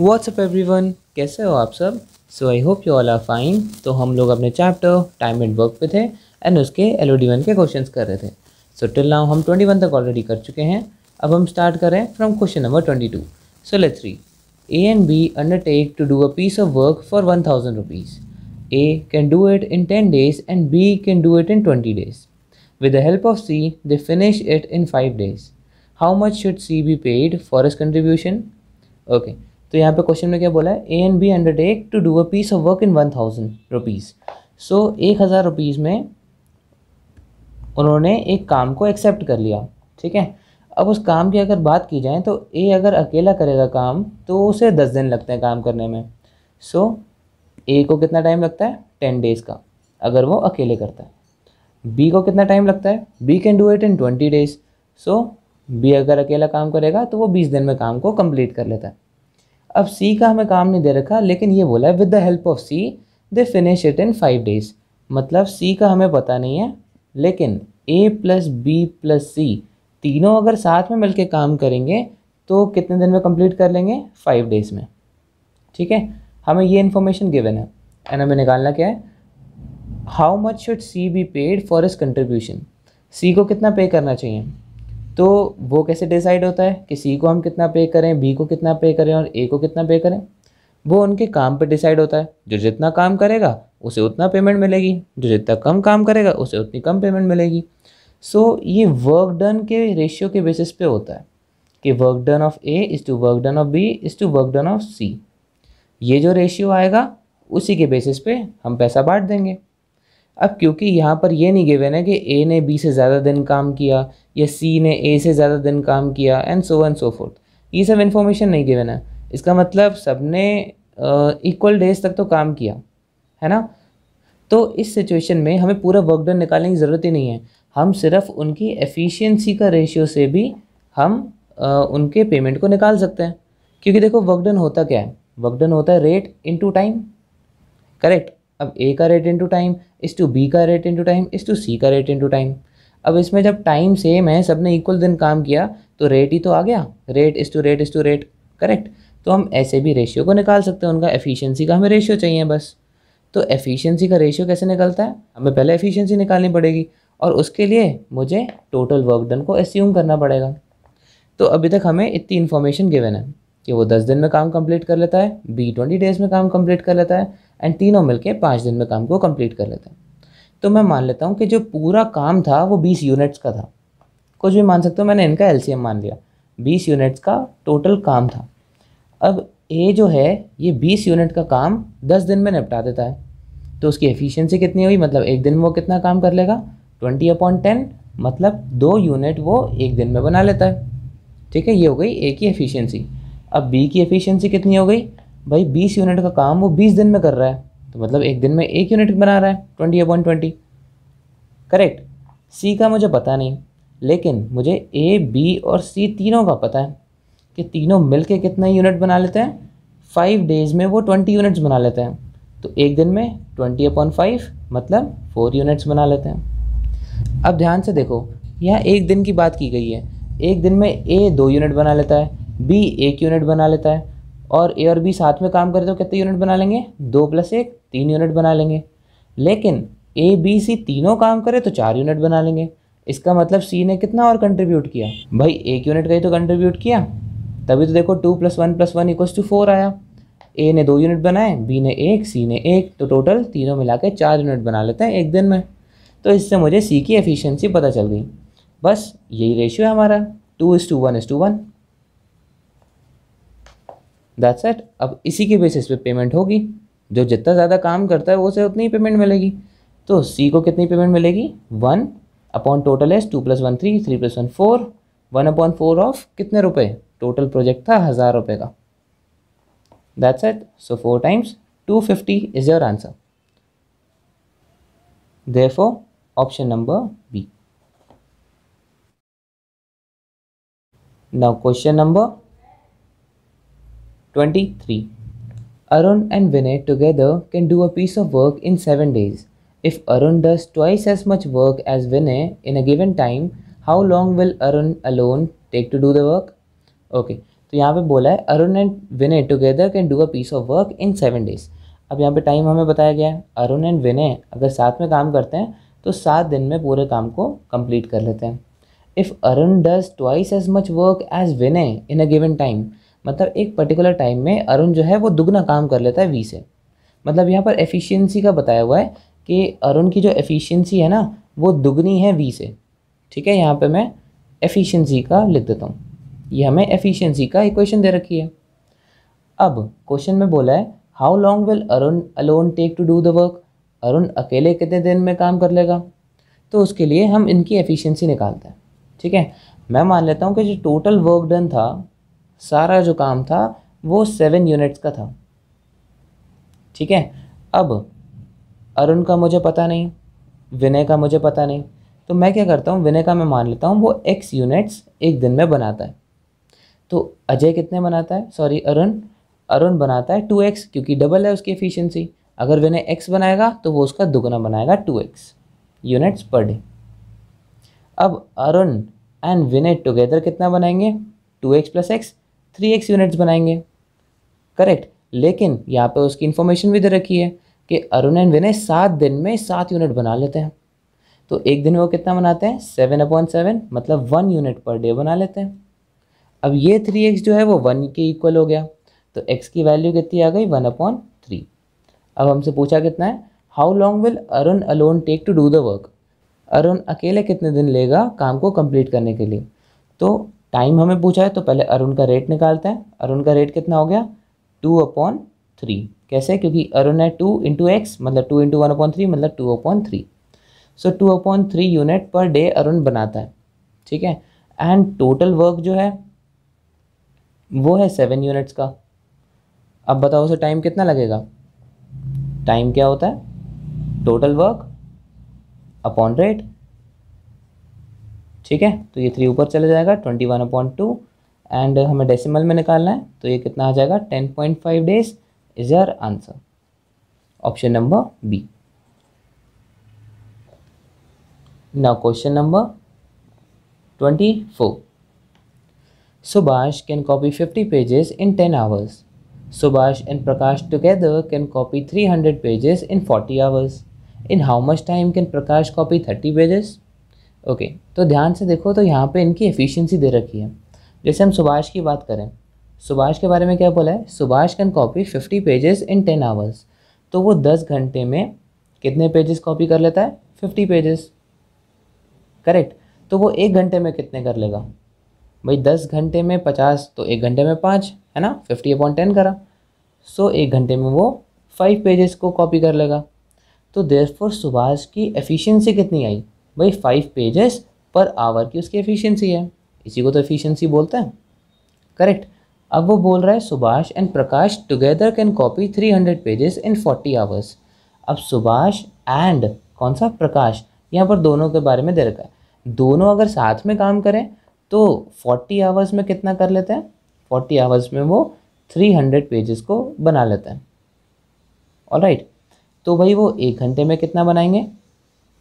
WhatsApp one कैसे हो आप सब so I hope you all are fine तो हम लोग अपने चैप्टर टाइम एंड वर्क पे थे एंड उसके एल ओ डी वन के क्वेश्चन कर रहे थे सो टिल नाउ हम ट्वेंटी वन तक ऑलरेडी कर चुके हैं अब हम स्टार्ट करें from question number twenty two so let three A and B undertake to do a piece of work for one thousand rupees A can do it in ten days and B can do it in twenty days with the help of C they finish it in five days how much should C be paid for his contribution okay तो यहाँ पे question में क्या बोला है A and B undertake to do a piece of work in one thousand rupees so एक हज़ार rupees में उन्होंने एक काम को एक्सेप्ट कर लिया ठीक है अब उस काम की अगर बात की जाए तो ए अगर अकेला करेगा काम तो उसे दस दिन लगते हैं काम करने में सो ए को कितना टाइम लगता है टेन डेज़ का अगर वो अकेले करता है बी को कितना टाइम लगता है B can do it in twenty days so B अगर अकेला काम करेगा तो वो बीस दिन में काम को कंप्लीट कर लेता है अब सी का हमें काम नहीं दे रखा लेकिन ये बोला है with the help of C they finish it in five days मतलब सी का हमें पता नहीं है लेकिन A plus B plus C तीनों अगर साथ में मिलके काम करेंगे तो कितने दिन में कंप्लीट कर लेंगे फाइव डेज़ में ठीक है हमें ये इन्फॉर्मेशन गिवन है एंड हमें निकालना क्या है how much should C be paid for इस कंट्रीब्यूशन सी को कितना पे करना चाहिए तो वो कैसे डिसाइड होता है कि सी को हम कितना पे करें बी को कितना पे करें और ए को कितना पे करें वो उनके काम पे डिसाइड होता है जो जितना काम करेगा उसे उतना पेमेंट मिलेगी जो जितना कम काम करेगा उसे उतनी कम पेमेंट मिलेगी सो so, ये वर्क डन के रेशियो के बेसिस पे होता है कि work done of A is to work done of B is to work done of C ये जो रेशियो आएगा उसी के बेसिस पे हम पैसा बांट देंगे अब क्योंकि यहाँ पर यह नहीं गिवेन है कि ए ने बी से ज़्यादा दिन काम किया या सी ने ए से ज़्यादा दिन काम किया and so and so forth ये सब इन्फॉर्मेशन नहीं गिवेन है इसका मतलब सब ने इक्वल डेज तक तो काम किया है ना तो इस सिचुएशन में हमें पूरा वर्क डन निकालने की ज़रूरत ही नहीं है हम सिर्फ उनकी एफिशिएंसी का रेशियो से भी हम आ, उनके पेमेंट को निकाल सकते हैं क्योंकि देखो वर्क डन होता क्या है वर्क डन होता है रेट इनटू टाइम करेक्ट अब ए का rate into time is to B का rate into time is to C का रेट इंटू टाइम अब इसमें जब टाइम सेम है सब ने इक्वल दिन काम किया तो रेट ही तो आ गया rate is to rate is to rate correct तो हम ऐसे भी रेशियो को निकाल सकते हैं उनका एफिशिएंसी का हमें रेशियो चाहिए बस तो एफिशिएंसी का रेशियो कैसे निकलता है हमें पहले एफिशिएंसी निकालनी पड़ेगी और उसके लिए मुझे टोटल वर्क डन को एस्यूम करना पड़ेगा तो अभी तक हमें इतनी इन्फॉर्मेशन गिवन है कि वो दस दिन में काम कंप्लीट कर लेता है बी ट्वेंटी डेज़ में काम कंप्लीट कर लेता है एंड तीनों मिलके पाँच दिन में काम को कंप्लीट कर लेता है तो मैं मान लेता हूँ कि जो पूरा काम था वो बीस यूनिट्स का था कुछ भी मान सकते हो मैंने इनका एल मान लिया बीस यूनिट्स का टोटल काम था अब ए जो है ये बीस यूनिट का काम दस दिन में निपटा देता है तो उसकी एफिशिएंसी कितनी हुई मतलब एक दिन में वो कितना काम कर लेगा ट्वेंटी अपॉन टेन मतलब दो यूनिट वो एक दिन में बना लेता है ठीक है ये हो गई ए की एफिशिएंसी अब बी की एफिशिएंसी कितनी हो गई भाई बीस यूनिट का काम वो बीस दिन में कर रहा है तो मतलब एक दिन में एक यूनिट बना रहा है twenty upon twenty correct C का मुझे पता नहीं लेकिन मुझे ए बी और सी तीनों का पता है कि तीनों मिल के कितना यूनिट बना लेते हैं फाइव डेज में वो ट्वेंटी यूनिट्स बना लेते हैं तो एक दिन में ट्वेंटी अपॉन फाइव मतलब फोर यूनिट्स बना लेते हैं अब ध्यान से देखो यह एक दिन की बात की गई है एक दिन में ए दो यूनिट बना लेता है बी एक यूनिट बना लेता है और ए और बी साथ में काम करते हो तो कितने यूनिट बना लेंगे दो प्लस एक तीन यूनिट बना लेंगे लेकिन ए बी सी तीनों काम करे तो चार यूनिट बना लेंगे इसका मतलब सी ने कितना और कंट्रीब्यूट किया भाई एक यूनिट का तो कंट्रीब्यूट किया तभी तो देखो two plus one plus one equals two four आया ए ने दो यूनिट बनाए बी ने एक सी ने एक तो टोटल तीनों मिला के चार यूनिट बना लेते हैं एक दिन में तो इससे मुझे सी की एफिशिएंसी पता चल गई बस यही रेशियो है हमारा two is to one is to one that's it अब इसी के बेसिस पे पेमेंट होगी जो जितना ज़्यादा काम करता है वो उसे उतनी पेमेंट मिलेगी तो सी को कितनी पेमेंट मिलेगी one upon total as two plus one three three plus one four one upon four of कितने रुपए टोटल प्रोजेक्ट था हज़ार रुपये का that's it so four times two fifty is your answer the option number B now question number 23. Arun and Vinay together can do a piece of work in 7 days. If Arun does twice as much work as Vinay in a given time, how long will Arun alone take to do the work? Okay, तो यहाँ पे बोला है Arun and Vinay together can do a piece of work in seven days अब यहाँ पे time हमें बताया गया है अरुण एंड विनय अगर साथ में काम करते हैं तो सात दिन में पूरे काम को कंप्लीट कर लेते हैं if Arun does twice as much work as Vinay in a given time मतलब एक पर्टिकुलर टाइम में अरुण जो है वो दुगना काम कर लेता है वी से मतलब यहाँ पर एफिशिएंसी का बताया हुआ है कि अरुण की जो एफिशिएंसी है ना वो दुगनी है वी से ठीक है यहाँ पे मैं एफिशिएंसी का लिख देता हूँ ये हमें एफिशिएंसी का इक्वेशन दे रखी है अब क्वेश्चन में बोला है how long will Arun alone take to do the work Arun अकेले कितने दिन में काम कर लेगा तो उसके लिए हम इनकी एफिशियंसी निकालते हैं ठीक है मैं मान लेता हूँ कि जो टोटल वर्क डन था सारा जो काम था वो सेवन यूनिट्स का था ठीक है अब अरुण का मुझे पता नहीं विनय का मुझे पता नहीं तो मैं क्या करता हूँ विनय का मैं मान लेता हूँ वो एक्स यूनिट्स एक दिन में बनाता है तो अजय कितने बनाता है सॉरी अरुण अरुण बनाता है टू एक्स क्योंकि डबल है उसकी एफिशिएंसी अगर विनय एक्स बनाएगा तो वो उसका दुगना बनाएगा two X units per day अब अरुण एंड विनय टुगेदर कितना बनाएंगे two X plus X three X units बनाएंगे करेक्ट लेकिन यहाँ पे उसकी इन्फॉर्मेशन भी दे रखी है कि अरुण एंड विनय सात दिन में सात यूनिट बना लेते हैं तो एक दिन में वो कितना बनाते हैं सेवन अपॉन सेवन मतलब वन यूनिट पर डे बना लेते हैं अब ये थ्री एक्स जो है वो वन के इक्वल हो गया तो एक्स की वैल्यू कितनी आ गई वन अपॉन थ्री अब हमसे पूछा कितना है how long will Arun alone take to do the work Arun अकेले कितने दिन लेगा काम को कंप्लीट करने के लिए तो टाइम हमें पूछा है तो पहले अरुण का रेट निकालते हैं अरुण का रेट कितना हो गया टू अपॉन थ्री कैसे क्योंकि अरुण है टू इंटू एक्स मतलब two into one upon three मतलब two upon three so two upon three unit per day Arun बनाता है ठीक है एंड टोटल वर्क जो है वो है सेवन यूनिट्स का अब बताओ उसे टाइम कितना लगेगा टाइम क्या होता है टोटल वर्क अपॉन रेट ठीक है तो ये थ्री ऊपर चला जाएगा twenty one point two and हमें डेसिमल में निकालना है तो ये कितना आ जाएगा ten point five days is our answer option number B now question number twenty four Subhash can copy fifty pages in ten hours Subhash and Prakash together can copy three hundred pages in forty hours in how much time can Prakash copy thirty pages okay तो ध्यान से देखो तो यहाँ पे इनकी efficiency दे रखी है जैसे हम सुभाष की बात करें सुभाष के बारे में क्या बोला है Subhash can copy fifty pages in ten hours तो वो दस घंटे में कितने पेजेस कॉपी कर लेता है फिफ्टी पेजेस करेक्ट तो वो एक घंटे में कितने कर लेगा भाई दस घंटे में पचास तो एक घंटे में पाँच है ना फिफ्टी अपॉइंट टेन करा सो एक घंटे में वो फाइव पेजेस को कॉपी कर लेगा तो देर सुभाष की एफिशिएंसी कितनी आई भाई फाइव पेजेस पर आवर की उसकी एफिशिएंसी है इसी को तो एफिशिएंसी बोलते हैं करेक्ट अब वो बोल रहा है Subhash and Prakash together can copy three hundred pages in forty hours अब सुभाष एंड कौन सा प्रकाश यहाँ पर दोनों के बारे में दे रखा है दोनों अगर साथ में काम करें तो फोर्टी आवर्स में कितना कर लेते हैं फोर्टी आवर्स में वो थ्री हंड्रेड पेजेस को बना लेते हैं और राइट तो भाई वो एक घंटे में कितना बनाएंगे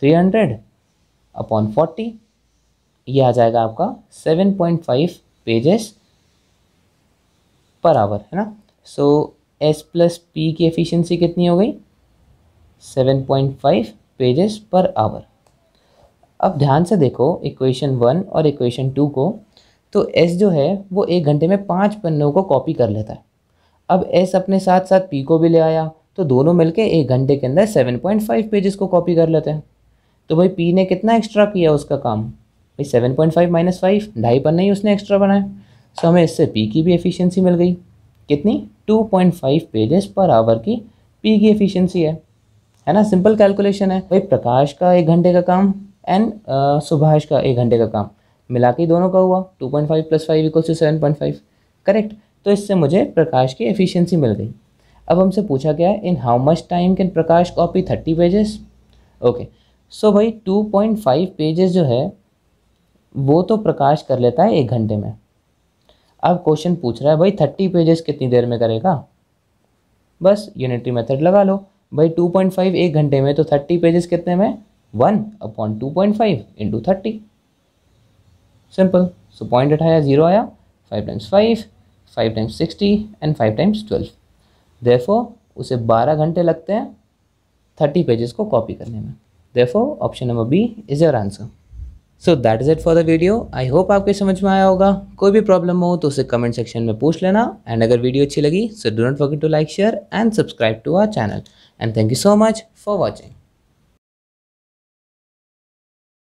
थ्री हंड्रेड अपॉन फोर्टी ये आ जाएगा आपका seven point five pages per hour है ना सो एस प्लस पी की एफिशिएंसी कितनी हो गई seven point five pages per hour अब ध्यान से देखो इक्वेशन वन और इक्वेशन टू को तो एस जो है वो एक घंटे में पाँच पन्नों को कॉपी कर लेता है अब एस अपने साथ साथ पी को भी ले आया तो दोनों मिलके एक घंटे के अंदर सेवन पॉइंट फाइव पेजेस को कॉपी कर लेते हैं तो भाई पी ने कितना एक्स्ट्रा किया उसका काम भाई seven point five minus five ढाई पन्ना ही उसने एक्स्ट्रा बनाया सो हमें इससे पी की भी एफिशिएंसी मिल गई कितनी two point five pages per hour की पी की एफिशिएंसी है है ना सिंपल कैलकुलेशन है भाई प्रकाश का एक घंटे का काम एंड सुभाष का एक घंटे का काम मिला के दोनों का हुआ two point five plus five equals to seven point five correct तो इससे मुझे प्रकाश की एफिशिएंसी मिल गई अब हमसे पूछा गया है in how much time can Prakash copy thirty pages okay so so भाई टू पॉइंट फाइव पेजेस जो है वो तो प्रकाश कर लेता है एक घंटे में अब क्वेश्चन पूछ रहा है भाई थर्टी पेजेस कितनी देर में करेगा बस यूनिटरी मेथड लगा लो भाई टू पॉइंट फाइव एक घंटे में तो थर्टी पेजेस कितने में one upon two point five into thirty simple so point उठाया जीरो आया five times five five times sixty and five times twelve देफो उसे बारह घंटे लगते हैं थर्टी पेजेस को कॉपी करने में therefore option number B is your answer. So that is it for the video I hope आपके समझ में आया होगा कोई भी प्रॉब्लम हो तो उसे कमेंट सेक्शन में पूछ लेना एंड अगर वीडियो अच्छी लगी so do not forget to like share and subscribe to our channel and thank you so much for watching